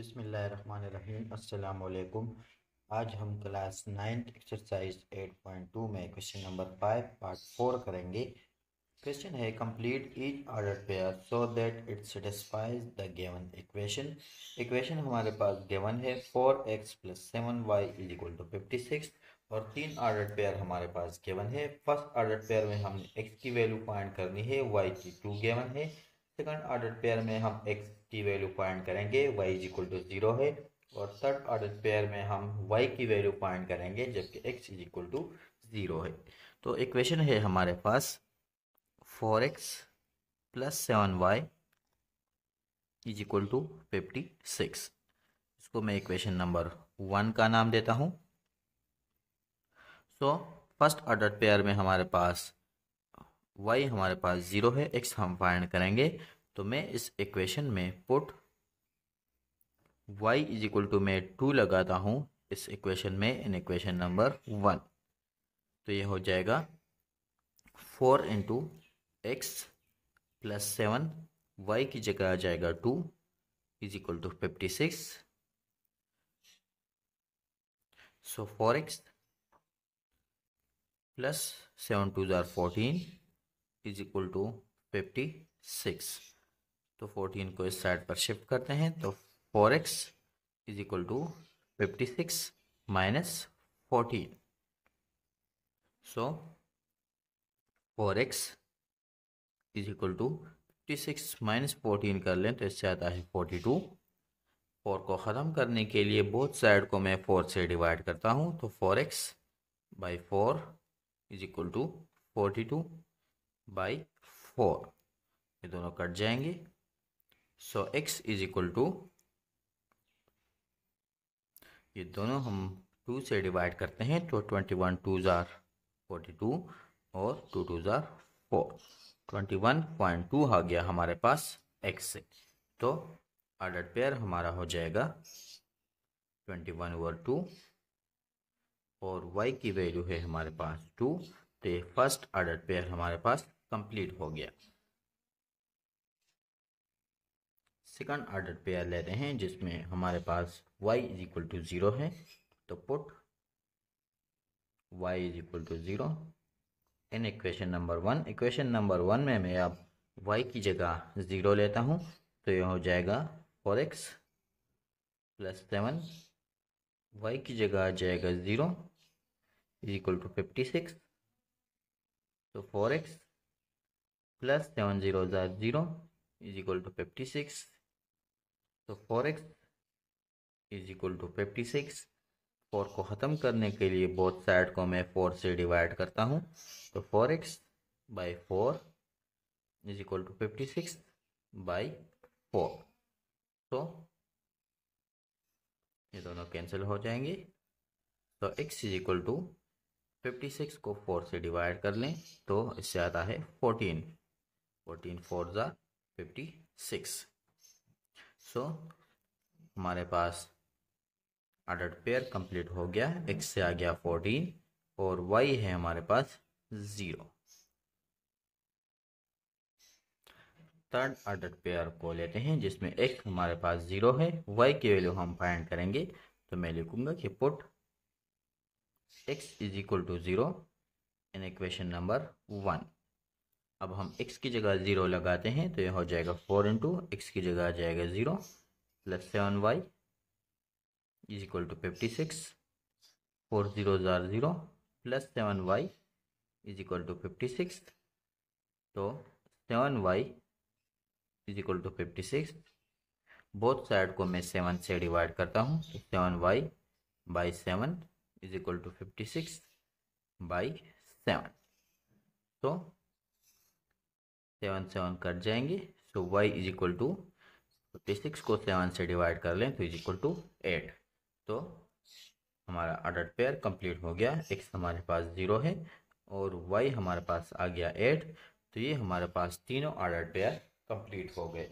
बिसमीम अल्लाम आज हम class ninth exercise eight point two में question number five part four करेंगे क्वेश्चन है complete each order pair so that it satisfies the given equation equation हमारे पास गिवन है four x plus seven y is equal to fifty six और तीन order pair हमारे पास गिवन है फर्स्ट ऑर्डर पेयर में हमने एक्स की वैल्यू फाइंड करनी है वाई की टू गिवन है सेकंड ऑर्डर पेयर में हम एक्स की वैल्यू पॉइंट करेंगे y is equal to zero है और थर्ड ऑर्डर पेयर में हम वाई की वैल्यू पॉइंट करेंगे जबकि x is equal to zero है तो इक्वेशन है हमारे पास four x plus seven y is equal to fifty six इसको मैं इक्वेशन नंबर वन का नाम देता हूँ सो फर्स्ट ऑर्डर पेयर में हमारे पास वाई हमारे पास ज़ीरो है एक्स हम फाइंड करेंगे तो मैं इस इक्वेशन में put y is equal to मैं टू लगाता हूँ इस इक्वेशन में इन इक्वेशन नंबर वन तो ये हो जाएगा four into x plus seven y की जगह आ जाएगा two is equal to fifty six so four x plus seven two ज़ार fourteen is equal to fifty six तो फोर्टीन को इस साइड पर शिफ्ट करते हैं तो four x is equal to fifty six minus fourteen so four x is equal to fifty six minus fourteen कर लें तो इससे आता है फोर्टी टू फोर को ख़त्म करने के लिए बोथ साइड को मैं फोर से डिवाइड करता हूँ तो four x by four is equal to forty two by four ये दोनों कट जाएंगे so x is equal to ये दोनों हम टू से डिवाइड करते हैं तो ट्वेंटी वन टू ज़ार फोर्टी टू और टू टू ज़ार four twenty one point two आ गया हमारे पास एक्स से तो आर्डर पेयर हमारा हो जाएगा ट्वेंटी वन ओवर टू और वाई की वैल्यू है हमारे पास टू तो ये फर्स्ट ऑर्डर पेयर हमारे पास कंप्लीट हो गया सेकंड ऑर्डर पेयर ले रहे हैं जिसमें हमारे पास y is equal to zero है तो put y is equal to zero in equation number one equation number one में मैं अब वाई की जगह ज़ीरो लेता हूँ तो यह हो जाएगा four x plus seven y की जगह आ जाएगा zero is equal to fifty six x plus seven zero zero zero is equal to fifty six तो x is equal to fifty six four को ख़त्म करने के लिए बहुत साइड को मैं फोर से डिवाइड करता हूँ तो four x by four is equal to fifty six by four तो ये दोनों कैंसिल हो जाएंगे तो x is equal to fifty six को फोर से डिवाइड कर लें तो इससे आता है फोर्टीन फोर्टीन फोर ज़ा फिफ्टी सिक्स सो हमारे पास आर्डर्ड पेयर कंप्लीट हो गया एक्स से आ गया फोर्टीन और वाई है हमारे पास ज़ीरो थर्ड आर्डर पेयर को लेते हैं जिसमें एक्स हमारे पास ज़ीरो है वाई की वैल्यू हम फाइंड करेंगे तो मैं लिखूंगा कि put x is equal to zero in equation number one अब हम x की जगह ज़ीरो लगाते हैं तो यह हो जाएगा फोर इंटू एक्स की जगह आ जाएगा zero plus seven y is equal to fifty six four zero ज़ार zero plus seven y is equal to fifty six तो seven y is equal to fifty six both side को मैं seven से divide करता हूँ seven y by seven is equal to 56 by 7 so 7 7 cut जाएंगे so so, y is equal to fifty six को seven से divide कर लें तो इज इक्वल टू एट तो हमारा अडल्ट पेयर कंप्लीट हो गया एक्स हमारे पास ज़ीरो है और वाई हमारे पास आ गया एट तो ये हमारे पास तीनों ऑर्डर पेयर कंप्लीट हो गए